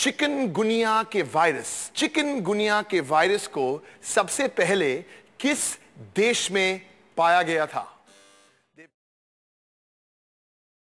chicken गुनिया के virus chicken गुनिया के virus को सबसे पहले किस देश में पाया गया था